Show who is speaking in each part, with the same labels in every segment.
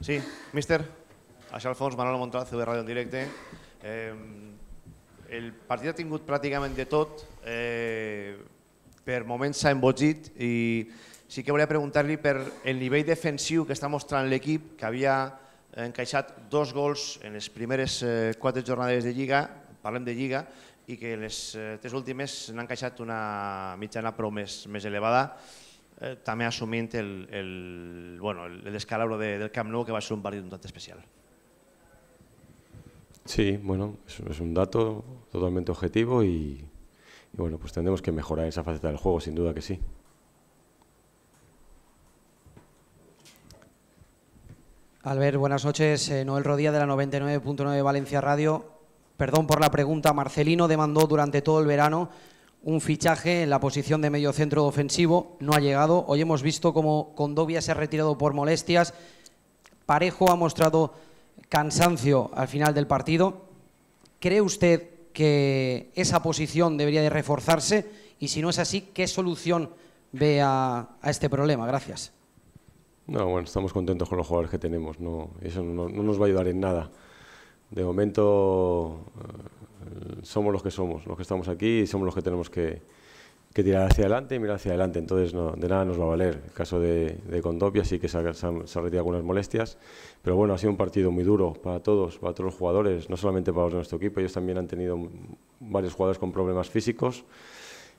Speaker 1: Sí, míster, això fons, Manolo Montral, de Ràdio en directe. Eh, el partit ha tingut pràcticament de tot, eh, per moments s'ha embotgit i sí que volia preguntar-li per el nivell defensiu que està mostrant l'equip, que havia encaixat dos gols en les primeres eh, quatre jornades de Lliga, parlem de Lliga, i que les eh, tres últimes n'han encaixat una mitjana prou més, més elevada. también eh, també el, el, bueno, del Camp Nou que va a ser un partit un tanto especial. Sí, bueno, es, un dato totalmente objetivo y, bueno, pues tendremos que mejorar esa faceta del juego, sin duda que sí. Albert, buenas noches. Eh, Noel Rodía de la 99.9 Valencia Radio. Perdón por la pregunta. Marcelino demandó durante todo el verano un fichaje en la posición de medio centro ofensivo, no ha llegado. Hoy hemos visto cómo Condovia se ha retirado por molestias, Parejo ha mostrado cansancio al final del partido. ¿Cree usted que esa posición debería de reforzarse? Y si no es así, ¿qué solución ve a, este problema? Gracias. No, bueno, estamos contentos con los jugadores que tenemos. No, eso no nos va a ayudar en nada. De momento somos los que somos, los que estamos aquí y somos los que tenemos que, tirar hacia adelante y mirar hacia adelante. Entonces, de nada nos va a valer. El caso de, de Condopia sí que se, han, retirado algunas molestias, pero bueno, ha sido un partido muy duro para todos, para todos los jugadores, no solamente para los de nuestro equipo, ellos también han tenido varios jugadores con problemas físicos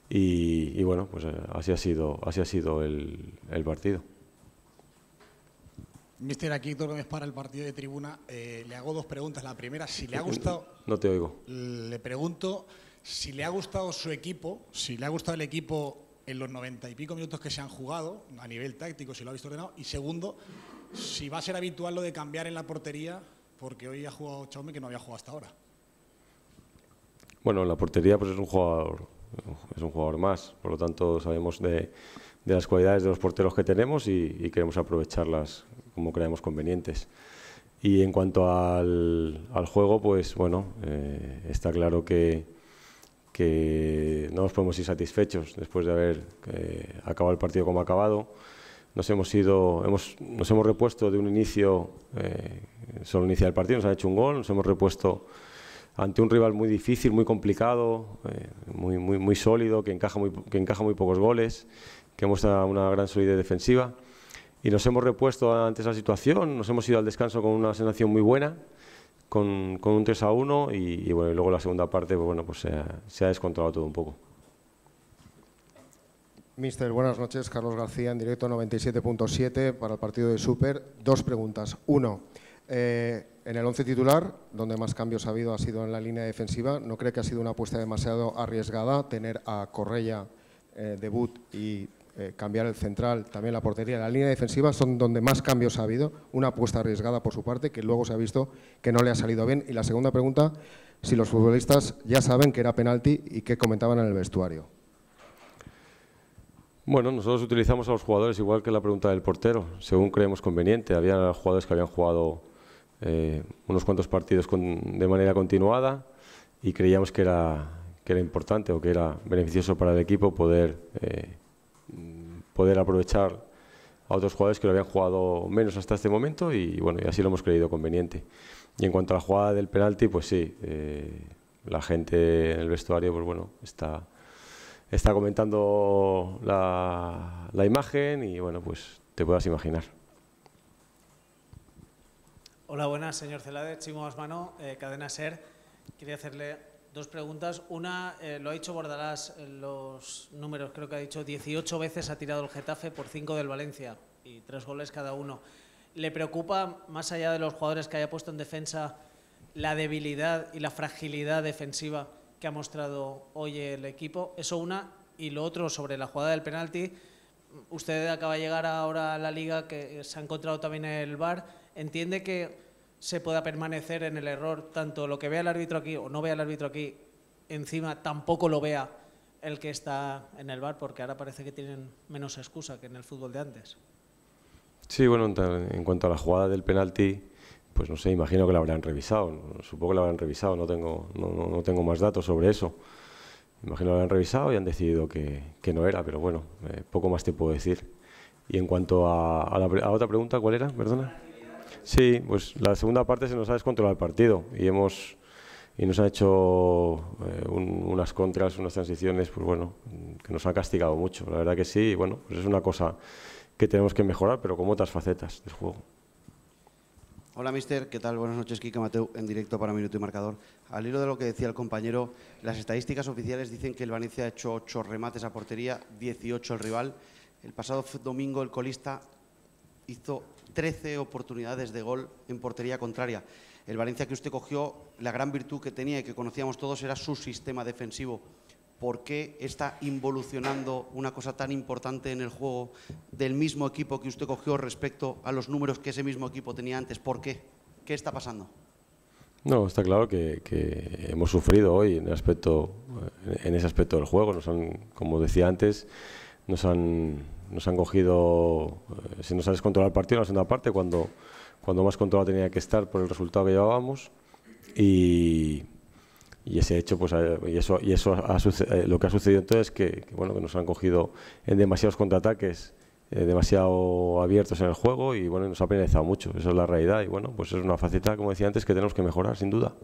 Speaker 1: y, bueno, pues eh, así ha sido, así ha sido el partido. Mister, aquí es para el partido de tribuna. Eh, le hago dos preguntas. La primera, si le ha gustado. No te oigo. Le pregunto si le ha gustado su equipo, si le ha gustado el equipo en los noventa y pico minutos que se han jugado, a nivel táctico, si lo ha visto ordenado. Y segundo, si va a ser habitual lo de cambiar en la portería, porque hoy ha jugado Chaume que no había jugado hasta ahora. Bueno, en la portería pues es un jugador, es un jugador más, por lo tanto sabemos de, las cualidades de los porteros que tenemos y queremos aprovecharlas como creemos convenientes. Y en cuanto al, al juego, pues bueno, eh, está claro que, que, no nos podemos ir satisfechos después de haber eh, acabado el partido como ha acabado. Nos hemos, ido, hemos, nos hemos repuesto de un inicio, eh, solo inicia el partido, nos han hecho un gol, nos hemos repuesto ante un rival muy difícil, muy complicado, eh, muy, muy, muy sólido, que encaja muy, que encaja muy pocos goles, que muestra una gran solidez defensiva y nos hemos repuesto ante esa situación, nos hemos ido al descanso con una sensación muy buena, con, un 3 a 1 y, bueno, luego la segunda parte pues bueno, pues se ha, descontrolado todo un poco. Mister, buenas noches. Carlos García, en directo 97.7 para el partido de Super. Dos preguntas. Uno, eh, en el 11 titular, donde más cambios ha habido ha sido en la línea defensiva. ¿No cree que ha sido una apuesta demasiado arriesgada tener a Correia eh, debut y eh, cambiar el central, también la portería, la línea defensiva son donde más cambios ha habido, una apuesta arriesgada por su parte que luego se ha visto que no le ha salido bien. Y la segunda pregunta, si los futbolistas ya saben que era penalti y qué comentaban en el vestuario. Bueno, nosotros utilizamos a los jugadores igual que la pregunta del portero, según creemos conveniente. Había jugadores que habían jugado eh, unos cuantos partidos de manera continuada y creíamos que era, que era importante o que era beneficioso para el equipo poder eh, poder aprovechar a otros jugadores que lo habían jugado menos hasta este momento y bueno, y así lo hemos creído conveniente. Y en cuanto a la jugada del penalti, pues sí, eh, la gente en el vestuario, pues bueno, está, está comentando la, la imagen y bueno, pues te puedas imaginar. Hola, buenas, señor Celade, Chimo Osmano, eh, Cadena SER. Quería hacerle dos preguntas. Una, eh, lo ha dicho Bordalás, los números creo que ha dicho 18 veces ha tirado el Getafe por 5 del Valencia y tres goles cada uno. ¿Le preocupa, más allá de los jugadores que haya puesto en defensa, la debilidad y la fragilidad defensiva que ha mostrado hoy el equipo? Eso una. Y lo otro, sobre la jugada del penalti, usted acaba de llegar ahora a la liga que se ha encontrado también el VAR. ¿Entiende que se pueda permanecer en el error, tanto lo que vea el árbitro aquí o no vea el árbitro aquí, encima tampoco lo vea el que está en el bar, porque ahora parece que tienen menos excusa que en el fútbol de antes. Sí, bueno, en cuanto a la jugada del penalti, pues no sé, imagino que la habrán revisado, supongo que la habrán revisado, no tengo, no, no, tengo más datos sobre eso. Imagino que la han revisado y han decidido que, no era, pero bueno, eh, poco más te puedo decir. Y en cuanto a, la a otra pregunta, ¿cuál era? Perdona. Sí, pues la segunda parte se nos ha descontrolado el partido y hemos y nos ha hecho eh, unas contras, unas transiciones, pues bueno, que nos han castigado mucho. La verdad que sí, bueno, pues es una cosa que tenemos que mejorar, pero con otras facetas del juego. Hola, mister. ¿Qué tal? Buenas noches, Kika Mateu, en directo para Minuto y Marcador. Al hilo de lo que decía el compañero, las estadísticas oficiales dicen que el Valencia ha hecho 8 remates a portería, 18 el rival. El pasado domingo el colista hizo 13 oportunidades de gol en portería contraria. El Valencia que usted cogió, la gran virtud que tenía y que conocíamos todos era su sistema defensivo. ¿Por qué está involucionando una cosa tan importante en el juego del mismo equipo que usted cogió respecto a los números que ese mismo equipo tenía antes? ¿Por qué? ¿Qué está pasando? No, está claro que, hemos sufrido hoy en, ese aspecto del juego. como decía antes, nos han, nos han cogido, eh, si se nos ha descontrolado el partido en la segunda parte, cuando, cuando más controlado tenía que estar por el resultado que llevábamos. Y, y ese hecho, pues, y eso, y eso eh, lo que ha sucedido entonces es que, bueno, que nos han cogido en demasiados contraataques. Eh, demasiado abiertos en el juego y bueno, nos ha penalizado mucho, eso es la realidad y bueno, pues es una faceta, como decía antes, que tenemos que mejorar sin duda.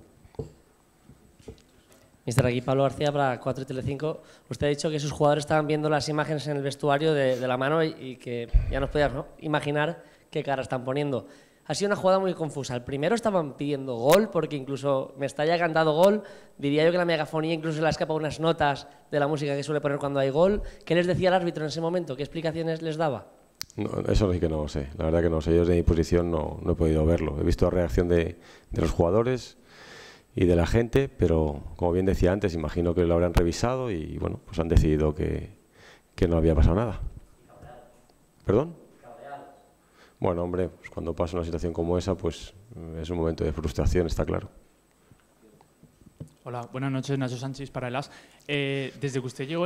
Speaker 1: Mister, aquí Pablo García para 4 y Telecinco. Usted ha dicho que sus jugadores estaban viendo las imágenes en el vestuario de, la mano y, que ya nos podíamos imaginar qué cara están poniendo. Ha sido una jugada muy confusa. Al primero estaban pidiendo gol, porque incluso me está ya cantado gol. Diría yo que la megafonía incluso le ha escapa unas notas de la música que suele poner cuando hay gol. ¿Qué les decía el árbitro en ese momento? ¿Qué explicaciones les daba? eso sí que no sé. La verdad que no sé. Yo desde mi posición no, no he podido verlo. He visto la reacción de los jugadores y de la gente, pero como bien decía antes, imagino que lo habrán revisado y bueno, pues han decidido que, que no había pasado nada. ¿Perdón? Bueno, hombre, pues cuando pasa una situación como esa, pues es un momento de frustración, está claro. Hola, buenas noches, Nacho Sánchez para el AS. Eh, desde que usted llegó,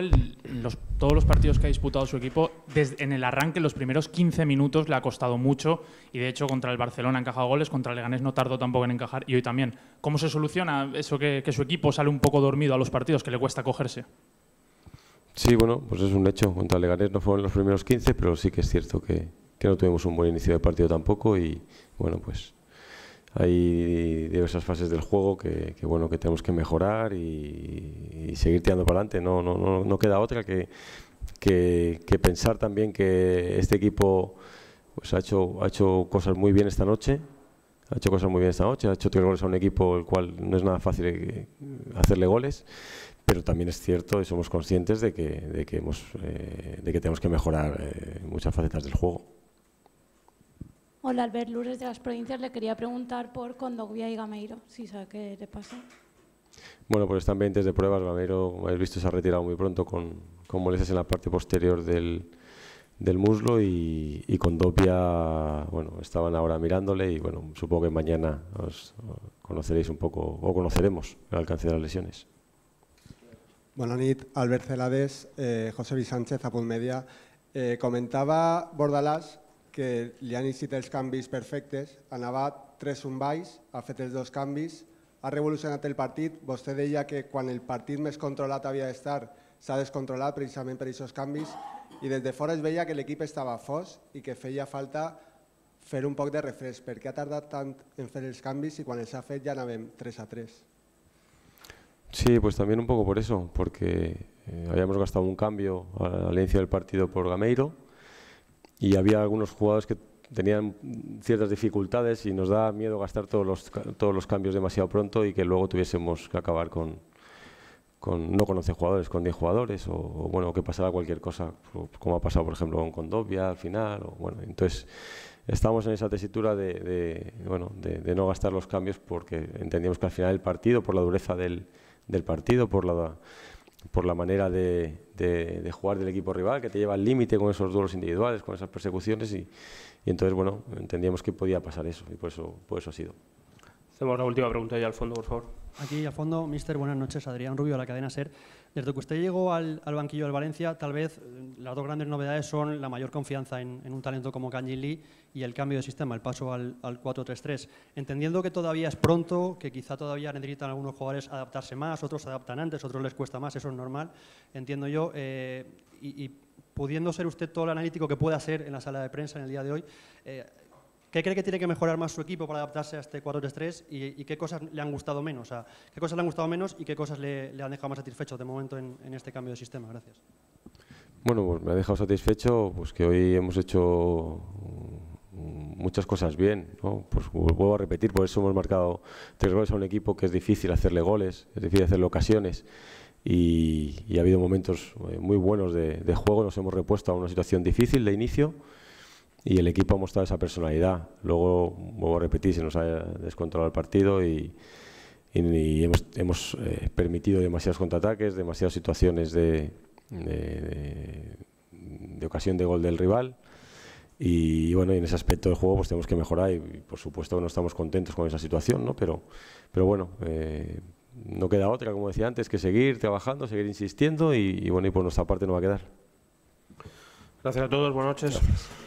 Speaker 1: todos los partidos que ha disputado su equipo, en el arranque, los primeros 15 minutos le ha costado mucho y de hecho contra el Barcelona ha encajado goles, contra el Leganés no tardó tampoco en encajar y hoy también. ¿Cómo se soluciona eso que, su equipo sale un poco dormido a los partidos, que le cuesta cogerse? Sí, bueno, pues es un hecho. Contra el Leganés no fueron los primeros 15, pero sí que es cierto que, que no tuvimos un buen inicio de partido tampoco y bueno, pues hay diversas fases del juego que, bueno que tenemos que mejorar y, seguir tirando para adelante. No, no, no, no queda otra que, que, pensar también que este equipo pues ha hecho, ha hecho cosas muy bien esta noche. Ha hecho cosas muy bien esta noche, ha hecho tres goles a un equipo el cual no es nada fácil eh, hacerle goles, pero también es cierto y somos conscientes de que, de que, eh, tenemos que mejorar eh, muchas facetas del juego. Hola, Albert Lourdes de las provincias. Le quería preguntar por Condovia y Gameiro, si sabe qué le pasa. Bueno, pues están 20 de pruebas. Gameiro, como habéis visto, se ha retirado muy pronto con, con molestias en la parte posterior del, muslo y, y Condovia, bueno, estaban ahora mirándole y bueno, supongo que mañana os conoceréis un poco, o conoceremos el alcance de las lesiones. Bueno, Anit, Albert Celades, eh, José Luis Sánchez, Media. Eh, comentaba Bordalás que li han hecho tres canvis perfectes. han 3 un baix, ha fet els dos cambios, ha revolucionado el partit. te deia que cuando el partit més había de estar, s'ha descontrolat descontrolado precisamente por canvis y des de fora es veia que l'equip estava fos y que feia falta hacer un poco de refresh. ¿por qué ha tardado tanto en hacer els cambios y cuando se ha fet ja ven 3 a 3? Sí, pues también un poco por eso, porque eh, habíamos gastado un cambio al inicio del partido por Gameiro, y había algunos jugadores que tenían ciertas dificultades y nos da miedo gastar todos los, todos los cambios demasiado pronto y que luego tuviésemos que acabar con, con no conocer jugadores, con 10 jugadores, o, bueno, que pasara cualquier cosa, pues, como ha pasado por ejemplo con Condobia al final, o bueno, entonces estamos en esa tesitura de, no gastar los cambios porque entendíamos que al final el partido, por la dureza del, del partido, por la por la manera de, jugar del equipo rival, que te lleva al límite con esos duelos individuales, con esas persecuciones y, y entonces, bueno, entendíamos que podía pasar eso y por eso, por eso ha sido. Hacemos la última pregunta ya al fondo, por favor. Aquí al fondo, mister, buenas noches. Adrián Rubio, de la cadena SER. Desde que usted llegó al, banquillo del Valencia, tal vez eh, las dos grandes novedades son la mayor confianza en, un talento como Kanji Lee y el cambio de sistema, el paso al, al 4-3-3. Entendiendo que todavía es pronto, que quizá todavía necesitan algunos jugadores adaptarse más, otros se adaptan antes, otros les cuesta más, eso es normal, entiendo yo. Eh, y, pudiendo ser usted todo el analítico que pueda ser en la sala de prensa en el día de hoy, eh, ¿Qué cree que tiene que mejorar más su equipo para adaptarse a este 4 3 y, qué cosas le han gustado menos? O sea, ¿Qué cosas le han gustado menos y qué cosas le, han dejado más satisfecho de momento en, este cambio de sistema? Gracias. Bueno, pues me ha dejado satisfecho pues que hoy hemos hecho muchas cosas bien. Pues vuelvo a repetir, por eso hemos marcado tres goles a un equipo que es difícil hacerle goles, es difícil hacerle ocasiones. Y, ha habido momentos eh, muy buenos de, de juego, nos hemos repuesto a una situación difícil de inicio y el equipo ha mostrado esa personalidad. Luego, vuelvo a repetir, se nos ha descontrolado el partido y, y, hemos, hemos eh, permitido demasiados contraataques, demasiadas situaciones de, de, ocasión de gol del rival. Y, bueno, en ese aspecto del juego pues tenemos que mejorar y, por supuesto no estamos contentos con esa situación, ¿no? pero, pero bueno, eh, no queda otra, como decía antes, que seguir trabajando, seguir insistiendo y, bueno, y por nuestra parte no va a quedar. Gracias a todos, buenas noches.